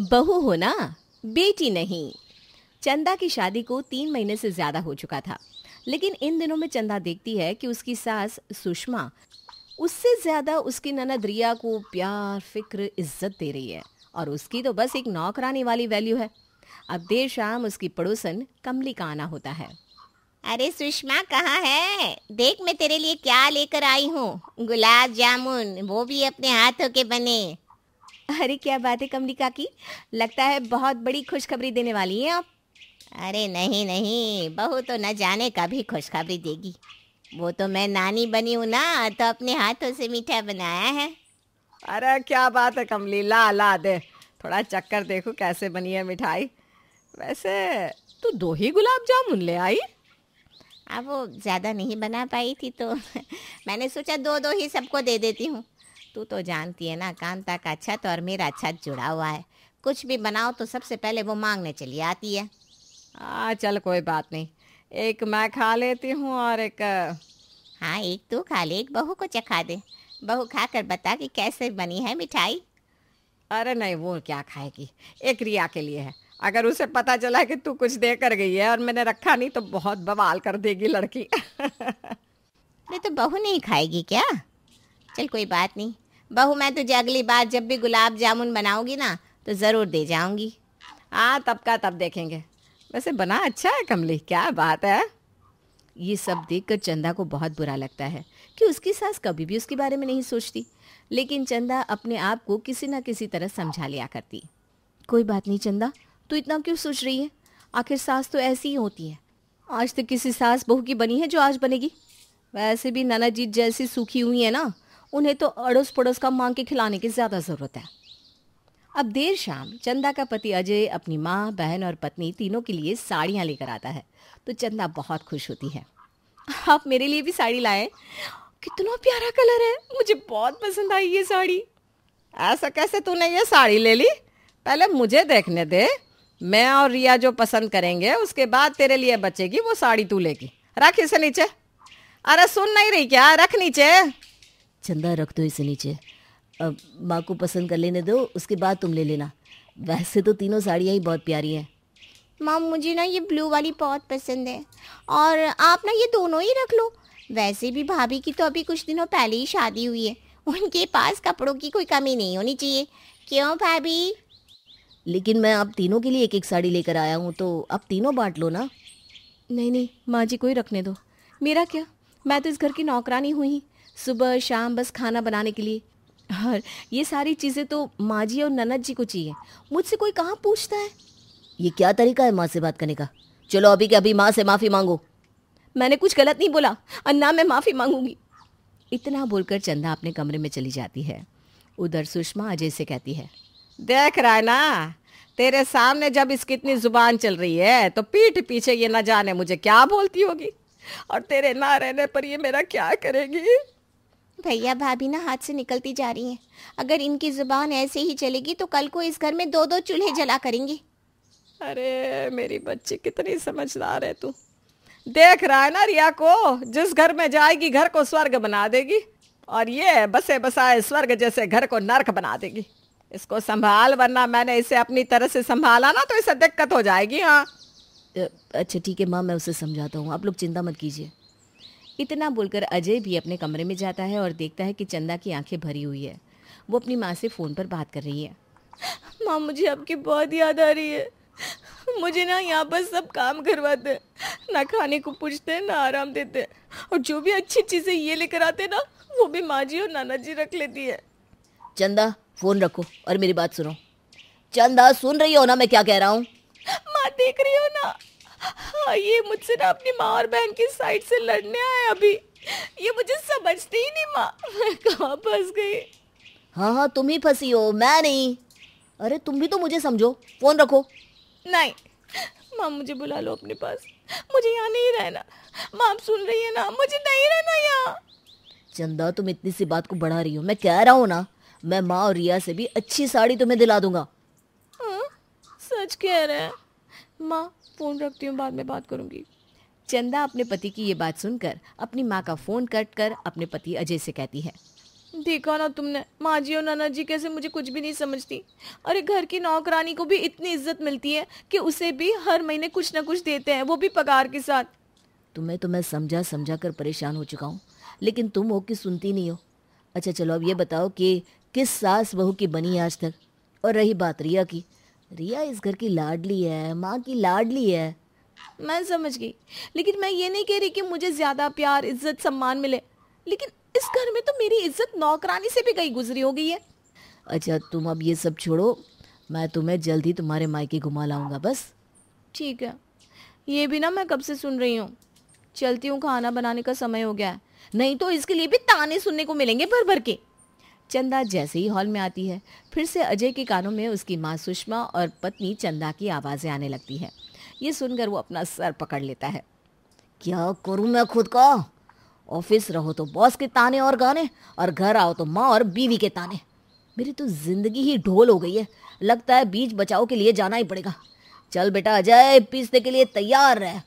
बहू हो ना बेटी नहीं चंदा की शादी को तीन महीने से ज्यादा हो चुका था लेकिन इन दिनों में चंदा देखती है कि उसकी सास सुषमा उससे ज्यादा उसकी ननद रिया को प्यार फिक्र इज्जत दे रही है और उसकी तो बस एक नौकरानी वाली वैल्यू है अब देर शाम उसकी पड़ोसन कमली का आना होता है अरे सुषमा कहाँ है देख मैं तेरे लिए क्या लेकर आई हूँ गुलाब जामुन वो भी अपने हाथों के बने अरे क्या बात है कमली काकी लगता है बहुत बड़ी खुशखबरी देने वाली हैं आप अरे नहीं नहीं बहू तो न जाने का भी खुशखबरी देगी वो तो मैं नानी बनी हूँ ना तो अपने हाथों से मीठा बनाया है अरे क्या बात है कमली ला ला दे थोड़ा चक्कर देखो कैसे बनी है मिठाई वैसे तू दो ही गुलाब जामुन ले आई अब वो ज़्यादा नहीं बना पाई थी तो मैंने सोचा दो दो ही सबको दे देती हूँ तू तो जानती है ना कांता का छत और मेरा छत जुड़ा हुआ है कुछ भी बनाओ तो सबसे पहले वो मांगने चली आती है आ, चल कोई बात नहीं एक मैं खा लेती हूँ और एक हाँ एक तू खा ले एक बहू को चखा दे बहू खा कर बता कि कैसे बनी है मिठाई अरे नहीं वो क्या खाएगी एक रिया के लिए है अगर उसे पता चला कि तू कुछ दे कर गई है और मैंने रखा नहीं तो बहुत बवाल कर देगी लड़की नहीं तो बहू नहीं खाएगी क्या चल कोई बात नहीं बहू मैं तुझे अगली बार जब भी गुलाब जामुन बनाऊंगी ना तो ज़रूर दे जाऊंगी हाँ तब का तब देखेंगे वैसे बना अच्छा है कमली क्या बात है ये सब देखकर चंदा को बहुत बुरा लगता है कि उसकी सास कभी भी उसके बारे में नहीं सोचती लेकिन चंदा अपने आप को किसी ना किसी तरह समझा लिया करती कोई बात नहीं चंदा तू इतना क्यों सोच रही है आखिर सास तो ऐसी ही होती है आज तो किसी सास बहू की बनी है जो आज बनेगी वैसे भी नाना जी जैसी सूखी हुई है ना उन्हें तो अड़ोस पड़ोस का मांग के खिलाने की ज़्यादा ज़रूरत है अब देर शाम चंदा का पति अजय अपनी माँ बहन और पत्नी तीनों के लिए साड़ियाँ लेकर आता है तो चंदा बहुत खुश होती है आप मेरे लिए भी साड़ी लाए कितना प्यारा कलर है मुझे बहुत पसंद आई ये साड़ी ऐसा कैसे तूने ये साड़ी ले ली पहले मुझे देखने दे मैं और रिया जो पसंद करेंगे उसके बाद तेरे लिए बचेगी वो साड़ी तू लेगी रख इसे नीचे अरे सुन नहीं रही क्या रख नीचे चंदा रख दो इसे नीचे अब माँ को पसंद कर लेने दो उसके बाद तुम ले लेना वैसे तो तीनों साड़ियाँ ही बहुत प्यारी हैं माम मुझे ना ये ब्लू वाली बहुत पसंद है और आप ना ये दोनों ही रख लो वैसे भी भाभी की तो अभी कुछ दिनों पहले ही शादी हुई है उनके पास कपड़ों की कोई कमी नहीं होनी चाहिए क्यों भाभी लेकिन मैं आप तीनों के लिए एक एक साड़ी लेकर आया हूँ तो आप तीनों बांट लो ना नहीं नहीं माँ जी को ही रखने दो मेरा क्या मैं तो इस घर की नौकरानी हुई सुबह शाम बस खाना बनाने के लिए और ये सारी चीज़ें तो माँ जी और ननद जी को चाहिए मुझसे कोई कहाँ पूछता है ये क्या तरीका है माँ से बात करने का चलो अभी के अभी माँ से माफ़ी मांगो मैंने कुछ गलत नहीं बोला और ना मैं माफ़ी मांगूंगी इतना बोलकर चंदा अपने कमरे में चली जाती है उधर सुषमा अजय से कहती है देख रहा है ना तेरे सामने जब इसकी इतनी जुबान चल रही है तो पीठ पीछे ये ना जाने मुझे क्या बोलती होगी और तेरे ना रहने पर ये मेरा क्या करेगी भैया भाभी ना हाथ से निकलती जा रही हैं अगर इनकी ज़ुबान ऐसे ही चलेगी तो कल को इस घर में दो दो चूल्हे जला करेंगी अरे मेरी बच्ची कितनी समझदार है तू देख रहा है ना रिया को जिस घर में जाएगी घर को स्वर्ग बना देगी और ये बसे बसाए स्वर्ग जैसे घर को नर्क बना देगी इसको संभाल वरना मैंने इसे अपनी तरह से संभाला ना तो इसे दिक्कत हो जाएगी हाँ अच्छा ठीक है माँ मैं उसे समझाता हूँ आप लोग चिंता मत कीजिए इतना बोलकर अजय भी अपने कमरे में जाता है और देखता है कि चंदा की आंखें भरी हुई है वो अपनी माँ से फ़ोन पर बात कर रही है माँ मुझे आपकी बहुत याद आ रही है मुझे ना यहाँ पर सब काम करवाते ना खाने को पूछते ना आराम देते और जो भी अच्छी चीज़ें ये लेकर आते ना वो भी माँ जी और नाना जी रख लेती है चंदा फ़ोन रखो और मेरी बात सुनो चंदा सुन रही हो ना मैं क्या कह रहा हूँ माँ देख रही हो ना ये मुझसे ना अपनी माँ और बहन की साइड से लड़ने आए अभी ये मुझे समझती ही नहीं माँ मैं कहाँ फंस गई हाँ हाँ तुम ही फंसी हो मैं नहीं अरे तुम भी तो मुझे समझो फोन रखो नहीं माँ मुझे बुला लो अपने पास मुझे यहाँ नहीं रहना माँ आप सुन रही है ना मुझे नहीं रहना यहाँ चंदा तुम इतनी सी बात को बढ़ा रही हो मैं कह रहा हूँ ना मैं माँ और रिया से भी अच्छी साड़ी तुम्हें दिला दूंगा हाँ, सच कह रहे हैं माँ फ़ोन रखती हूँ बाद में बात करूँगी चंदा अपने पति की ये बात सुनकर अपनी माँ का फ़ोन कट कर अपने पति अजय से कहती है देखा ना तुमने माँ जी और नाना जी कैसे मुझे कुछ भी नहीं समझती अरे घर की नौकरानी को भी इतनी इज्जत मिलती है कि उसे भी हर महीने कुछ ना कुछ देते हैं वो भी पगार के साथ तुम्हें तो मैं समझा समझा कर परेशान हो चुका हूँ लेकिन तुम हो कि सुनती नहीं हो अच्छा चलो अब ये बताओ कि किस सास बहू की बनी आज तक और रही बात रिया की रिया इस घर की लाडली है माँ की लाडली है मैं समझ गई लेकिन मैं ये नहीं कह रही कि मुझे ज़्यादा प्यार इज्जत सम्मान मिले लेकिन इस घर में तो मेरी इज्जत नौकरानी से भी कहीं गुजरी हो गई है अच्छा तुम अब ये सब छोड़ो मैं तुम्हें जल्द ही तुम्हारे मायके घुमा लाऊंगा बस ठीक है ये भी ना मैं कब से सुन रही हूँ चलती हूँ खाना बनाने का समय हो गया है नहीं तो इसके लिए भी ताने सुनने को मिलेंगे भर भर के चंदा जैसे ही हॉल में आती है फिर से अजय के कानों में उसकी माँ सुषमा और पत्नी चंदा की आवाज़ें आने लगती है ये सुनकर वो अपना सर पकड़ लेता है क्या करूँ मैं खुद का ऑफिस रहो तो बॉस के ताने और गाने और घर आओ तो माँ और बीवी के ताने मेरी तो जिंदगी ही ढोल हो गई है लगता है बीच बचाव के लिए जाना ही पड़ेगा चल बेटा अजय पीसने के लिए तैयार रह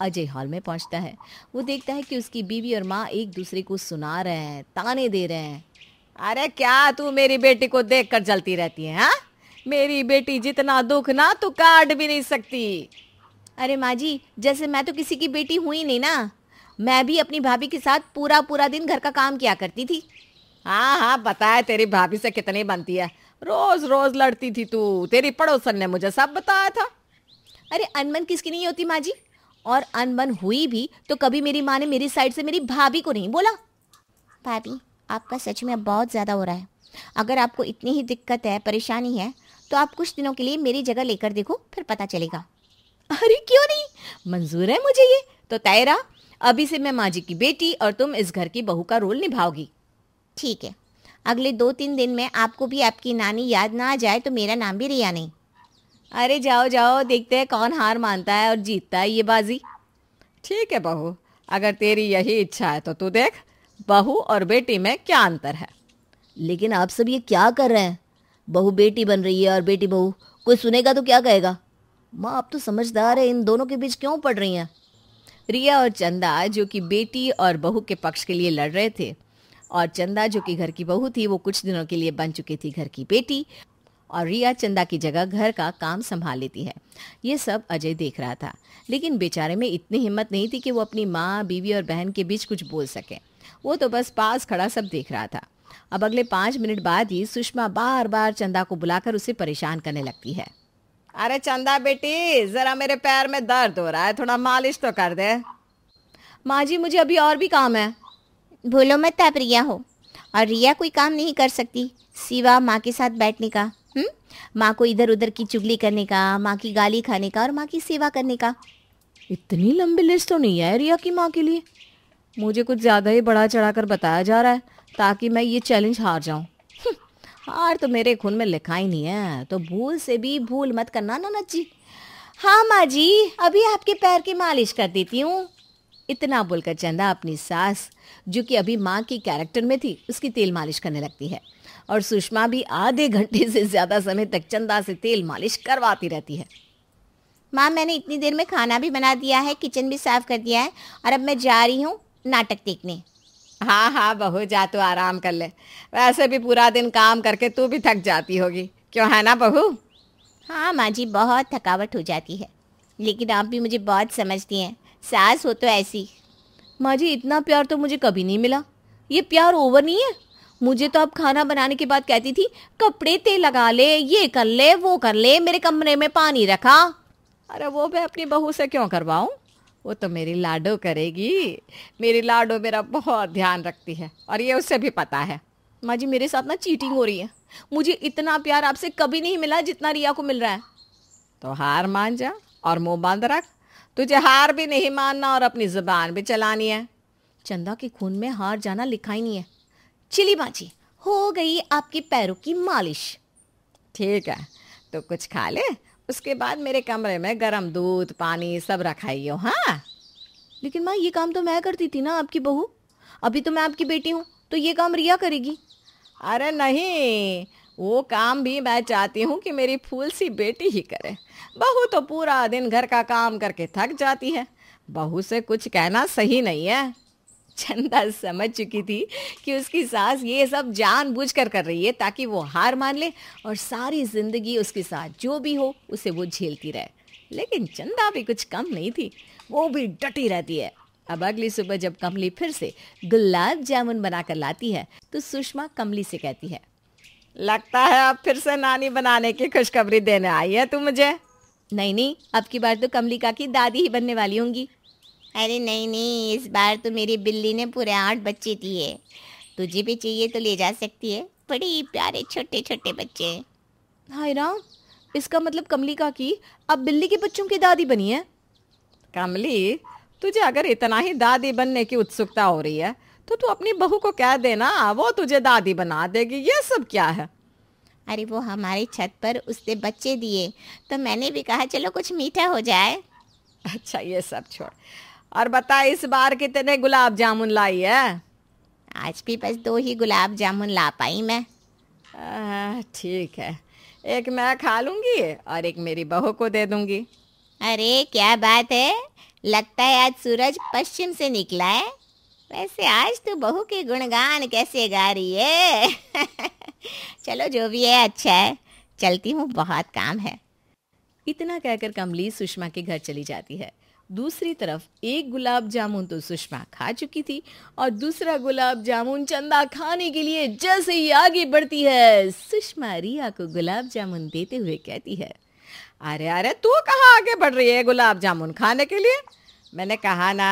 अजय हॉल में पहुंचता है वो देखता है कि उसकी बीवी और माँ एक दूसरे को सुना रहे हैं ताने दे रहे हैं अरे क्या तू मेरी बेटी को देख कर जलती रहती है हा? मेरी बेटी जितना दुख ना तू काट भी नहीं सकती अरे माँ जी जैसे मैं तो किसी की बेटी हुई नहीं ना मैं भी अपनी भाभी के साथ पूरा पूरा दिन घर का काम किया करती थी हाँ हाँ बता है तेरी भाभी से कितनी बनती है रोज रोज लड़ती थी तू तेरी पड़ोसन ने मुझे सब बताया था अरे अनबन किसकी नहीं होती माँ जी और अनबन हुई भी तो कभी मेरी माँ ने मेरी साइड से मेरी भाभी को नहीं बोला भाभी आपका सच में बहुत ज़्यादा हो रहा है अगर आपको इतनी ही दिक्कत है परेशानी है तो आप कुछ दिनों के लिए मेरी जगह लेकर देखो फिर पता चलेगा अरे क्यों नहीं मंजूर है मुझे ये तो तायरा अभी से मैं माँ जी की बेटी और तुम इस घर की बहू का रोल निभाओगी ठीक है अगले दो तीन दिन में आपको भी आपकी नानी याद ना आ जाए तो मेरा नाम भी रिया नहीं अरे जाओ जाओ देखते हैं कौन हार मानता है और जीतता है ये बाजी ठीक है बहू अगर तेरी यही इच्छा है तो तू देख बहू और बेटी में क्या अंतर है लेकिन आप सब ये क्या कर रहे हैं बहू बेटी बन रही है और बेटी बहू कोई सुनेगा तो क्या कहेगा माँ आप तो समझदार है इन दोनों के बीच क्यों पड़ रही हैं रिया और चंदा जो कि बेटी और बहू के पक्ष के लिए लड़ रहे थे और चंदा जो कि घर की बहू थी वो कुछ दिनों के लिए बन चुकी थी घर की बेटी और रिया चंदा की जगह घर का काम संभाल लेती है ये सब अजय देख रहा था लेकिन बेचारे में इतनी हिम्मत नहीं थी कि वो अपनी माँ बीवी और बहन के बीच कुछ बोल सके वो तो बस पास खड़ा सब देख रहा था अब अगले पाँच मिनट बाद ही सुषमा बार बार चंदा को बुलाकर उसे परेशान करने लगती है अरे चंदा बेटी जरा मेरे पैर में दर्द हो रहा है थोड़ा मालिश तो कर दे माँ जी मुझे अभी और भी काम है भूलो मत आप रिया हो और रिया कोई काम नहीं कर सकती सिवा माँ के साथ बैठने का हम्म? माँ को इधर उधर की चुगली करने का माँ की गाली खाने का और माँ की सेवा करने का इतनी लंबी लिस्ट तो नहीं है रिया की माँ के लिए मुझे कुछ ज़्यादा ही बढ़ा चढ़ा कर बताया जा रहा है ताकि मैं ये चैलेंज हार जाऊं हम्म, हार तो मेरे खून में लिखा ही नहीं है तो भूल से भी भूल मत करना नाना जी हाँ माँ जी अभी आपके पैर की मालिश कर देती हूँ इतना बोलकर चंदा अपनी सास जो कि अभी माँ की कैरेक्टर में थी उसकी तेल मालिश करने लगती है और सुषमा भी आधे घंटे से ज़्यादा समय तक चंदा से तेल मालिश करवाती रहती है माँ मैंने इतनी देर में खाना भी बना दिया है किचन भी साफ कर दिया है और अब मैं जा रही हूँ नाटक देखने हाँ हाँ बहू जा तो आराम कर ले वैसे भी पूरा दिन काम करके तू भी थक जाती होगी क्यों है ना बहू हाँ माँ जी बहुत थकावट हो जाती है लेकिन आप भी मुझे बहुत समझती हैं सास हो तो ऐसी माँ जी इतना प्यार तो मुझे कभी नहीं मिला ये प्यार ओवर नहीं है मुझे तो अब खाना बनाने के बाद कहती थी कपड़े ते लगा ले ये कर ले वो कर ले मेरे कमरे में पानी रखा अरे वो मैं अपनी बहू से क्यों करवाऊँ वो तो मेरी लाडो करेगी मेरी लाडो मेरा बहुत ध्यान रखती है और ये उससे भी पता है माँ जी मेरे साथ ना चीटिंग हो रही है मुझे इतना प्यार आपसे कभी नहीं मिला जितना रिया को मिल रहा है तो हार मान जा और मुंह बांध रख तुझे हार भी नहीं मानना और अपनी ज़ुबान भी चलानी है चंदा के खून में हार जाना लिखा ही नहीं है चिली बाजी हो गई आपके पैरों की मालिश ठीक है तो कुछ खा ले उसके बाद मेरे कमरे में गरम दूध पानी सब रखाइयो हाँ लेकिन माँ ये काम तो मैं करती थी ना आपकी बहू अभी तो मैं आपकी बेटी हूँ तो ये काम रिया करेगी अरे नहीं वो काम भी मैं चाहती हूँ कि मेरी फूल सी बेटी ही करे बहू तो पूरा दिन घर का काम करके थक जाती है बहू से कुछ कहना सही नहीं है चंदा समझ चुकी थी कि उसकी सास ये सब जानबूझ कर कर रही है ताकि वो हार मान ले और सारी जिंदगी उसके साथ जो भी हो उसे वो झेलती रहे लेकिन चंदा भी कुछ कम नहीं थी वो भी डटी रहती है अब अगली सुबह जब कमली फिर से गुलाब जामुन बनाकर लाती है तो सुषमा कमली से कहती है लगता है अब फिर से नानी बनाने की खुशखबरी देने आई है तू मुझे नहीं नहीं अब की बार तो कमलिका की दादी ही बनने वाली होंगी अरे नहीं नहीं इस बार तो मेरी बिल्ली ने पूरे आठ बच्चे दिए तुझे भी चाहिए तो ले जा सकती है बड़े प्यारे छोटे छोटे बच्चे हाय राम इसका मतलब कमली का की अब बिल्ली के बच्चों की दादी बनी है कमली तुझे अगर इतना ही दादी बनने की उत्सुकता हो रही है तो तू अपनी बहू को कह देना वो तुझे दादी बना देगी ये सब क्या है अरे वो हमारी छत पर उसने बच्चे दिए तो मैंने भी कहा चलो कुछ मीठा हो जाए अच्छा ये सब छोड़ और बता इस बार कितने गुलाब जामुन लाई है आज भी बस दो ही गुलाब जामुन ला पाई मैं ठीक है एक मैं खा लूंगी और एक मेरी बहू को दे दूंगी अरे क्या बात है लगता है आज सूरज पश्चिम से निकला है वैसे आज तो बहू के गुणगान कैसे गा रही है चलो जो भी है अच्छा है चलती हूँ बहुत काम है इतना कहकर कमली सुषमा के घर चली जाती है दूसरी तरफ एक गुलाब जामुन तो सुषमा खा चुकी थी और दूसरा गुलाब जामुन चंदा खाने के लिए जैसे ही आगे बढ़ती है सुषमा रिया को गुलाब जामुन देते हुए कहती है अरे अरे तू कहाँ आगे बढ़ रही है गुलाब जामुन खाने के लिए मैंने कहा ना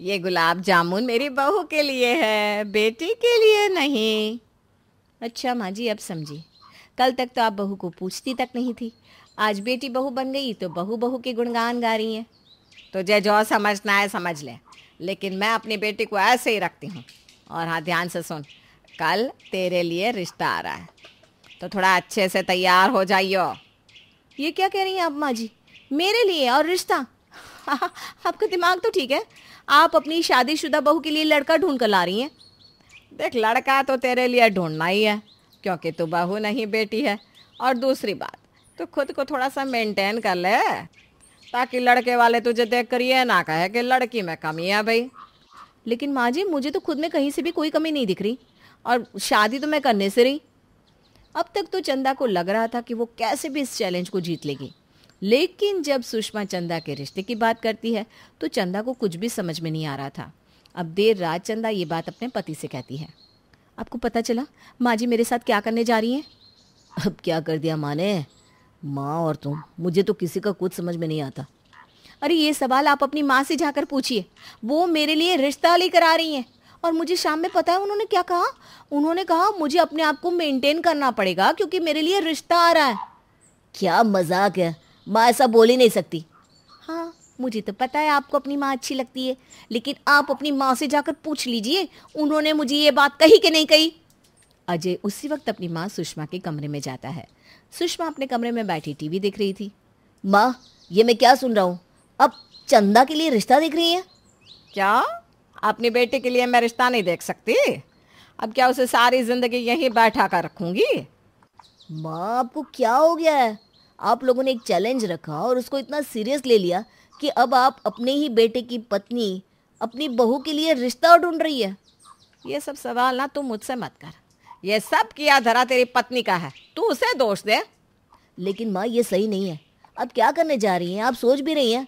ये गुलाब जामुन मेरी बहू के लिए है बेटी के लिए नहीं अच्छा माँ जी अब समझी कल तक तो आप बहू को पूछती तक नहीं थी आज बेटी बहू बन गई तो बहू बहू के गुणगान गा रही हैं तो जय जो समझना है समझ ले लेकिन मैं अपनी बेटी को ऐसे ही रखती हूँ और हाँ ध्यान से सुन कल तेरे लिए रिश्ता आ रहा है तो थोड़ा अच्छे से तैयार हो जाइयो ये क्या कह रही हैं आप माँ जी मेरे लिए और रिश्ता आपका दिमाग तो ठीक है आप अपनी शादीशुदा बहू के लिए लड़का ढूंढ कर ला रही हैं देख लड़का तो तेरे लिए ढूंढना ही है क्योंकि तू बहू नहीं बेटी है और दूसरी बात तो खुद को थोड़ा सा मेंटेन कर ले ताकि लड़के वाले तुझे देख कर ये ना कहे कि लड़की में कमी है भाई लेकिन माँ जी मुझे तो खुद में कहीं से भी कोई कमी नहीं दिख रही और शादी तो मैं करने से रही अब तक तो चंदा को लग रहा था कि वो कैसे भी इस चैलेंज को जीत लेगी लेकिन जब सुषमा चंदा के रिश्ते की बात करती है तो चंदा को कुछ भी समझ में नहीं आ रहा था अब देर रात चंदा ये बात अपने पति से कहती है आपको पता चला माँ जी मेरे साथ क्या करने जा रही हैं अब क्या कर दिया माँ ने माँ और तुम मुझे तो किसी का कुछ समझ में नहीं आता अरे ये सवाल आप अपनी माँ से जाकर पूछिए वो मेरे लिए रिश्ता लेकर आ रही हैं और मुझे शाम में पता है उन्होंने क्या कहा उन्होंने कहा मुझे अपने आप को मेंटेन करना पड़ेगा क्योंकि मेरे लिए रिश्ता आ रहा है क्या मजाक है माँ ऐसा बोल ही नहीं सकती हाँ मुझे तो पता है आपको अपनी माँ अच्छी लगती है लेकिन आप अपनी माँ से जाकर पूछ लीजिए उन्होंने मुझे ये बात कही कि नहीं कही अजय उसी वक्त अपनी माँ सुषमा के कमरे में जाता है सुषमा अपने कमरे में बैठी टीवी देख रही थी माँ ये मैं क्या सुन रहा हूँ अब चंदा के लिए रिश्ता देख रही हैं क्या अपने बेटे के लिए मैं रिश्ता नहीं देख सकती अब क्या उसे सारी जिंदगी यहीं बैठा कर रखूंगी माँ आपको क्या हो गया है आप लोगों ने एक चैलेंज रखा और उसको इतना सीरियस ले लिया कि अब आप अपने ही बेटे की पत्नी अपनी बहू के लिए रिश्ता ढूंढ रही है ये सब सवाल ना तुम मुझसे मत कर ये सब किया धरा तेरी पत्नी का है तू उसे दोष दे लेकिन माँ ये सही नहीं है अब क्या करने जा रही हैं आप सोच भी रही हैं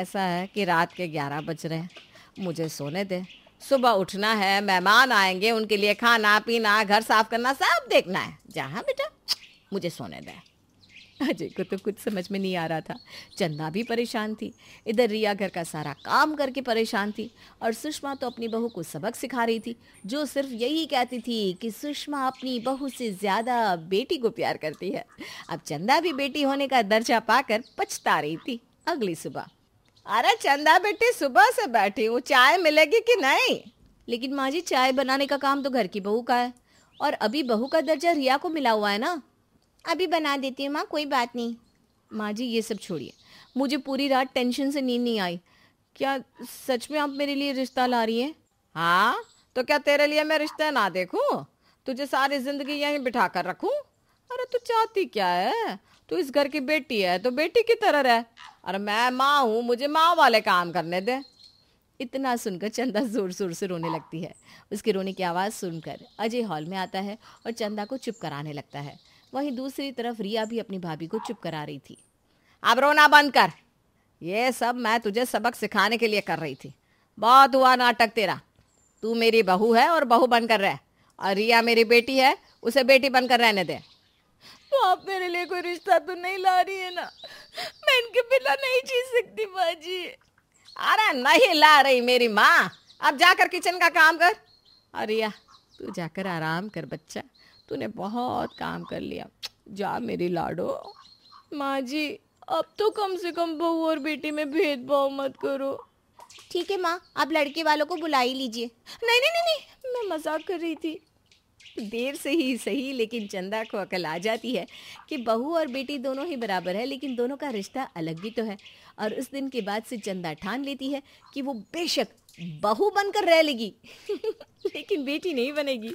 ऐसा है कि रात के ग्यारह बज रहे हैं मुझे सोने दे सुबह उठना है मेहमान आएंगे उनके लिए खाना पीना घर साफ करना सब देखना है जहाँ बेटा मुझे सोने दे अजय को तो कुछ समझ में नहीं आ रहा था चंदा भी परेशान थी इधर रिया घर का सारा काम करके परेशान थी और सुषमा तो अपनी बहू को सबक सिखा रही थी जो सिर्फ यही कहती थी कि सुषमा अपनी बहू से ज़्यादा बेटी को प्यार करती है अब चंदा भी बेटी होने का दर्जा पाकर पछता रही थी अगली सुबह अरे चंदा बेटी सुबह से बैठी हूँ चाय मिलेगी कि नहीं लेकिन माँ जी चाय बनाने का काम तो घर की बहू का है और अभी बहू का दर्जा रिया को मिला हुआ है ना अभी बना देती हूँ माँ कोई बात नहीं माँ जी ये सब छोड़िए मुझे पूरी रात टेंशन से नींद नहीं आई क्या सच में आप मेरे लिए रिश्ता ला रही हैं हाँ तो क्या तेरे लिए मैं रिश्ता ना देखूँ तुझे सारी जिंदगी यहीं बिठा कर रखूँ अरे तू चाहती क्या है तू इस घर की बेटी है तो बेटी की तरह रह अरे मैं माँ हूँ मुझे माँ वाले काम करने दे इतना सुनकर चंदा जोर जोर से रोने लगती है उसके रोने की आवाज़ सुनकर अजय हॉल में आता है और चंदा को चुप कराने लगता है वहीं दूसरी तरफ रिया भी अपनी भाभी को चुप करा रही थी अब रोना बंद कर ये सब मैं तुझे सबक सिखाने के लिए कर रही थी बहुत हुआ नाटक तेरा तू मेरी बहू है और बहू बनकर रह और रिया मेरी बेटी है उसे बेटी बनकर रहने दे तो आप मेरे लिए कोई रिश्ता तो नहीं ला रही है ना मैं इनके बिना नहीं जी सकती बाजी अरे नहीं ला रही मेरी माँ अब जाकर किचन का काम कर अरे रिया तू जाकर आराम कर बच्चा तूने बहुत काम कर लिया जा मेरी लाडो माँ जी अब तो कम से कम बहू और बेटी में भेदभाव मत करो ठीक है माँ आप लड़के वालों को बुला ही लीजिए नहीं नहीं नहीं नहीं मैं मजाक कर रही थी देर से ही सही लेकिन चंदा को अकल आ जाती है कि बहू और बेटी दोनों ही बराबर है लेकिन दोनों का रिश्ता अलग भी तो है और उस दिन के बाद से चंदा ठान लेती है कि वो बेशक बहू बनकर रह लेगी लेकिन बेटी नहीं बनेगी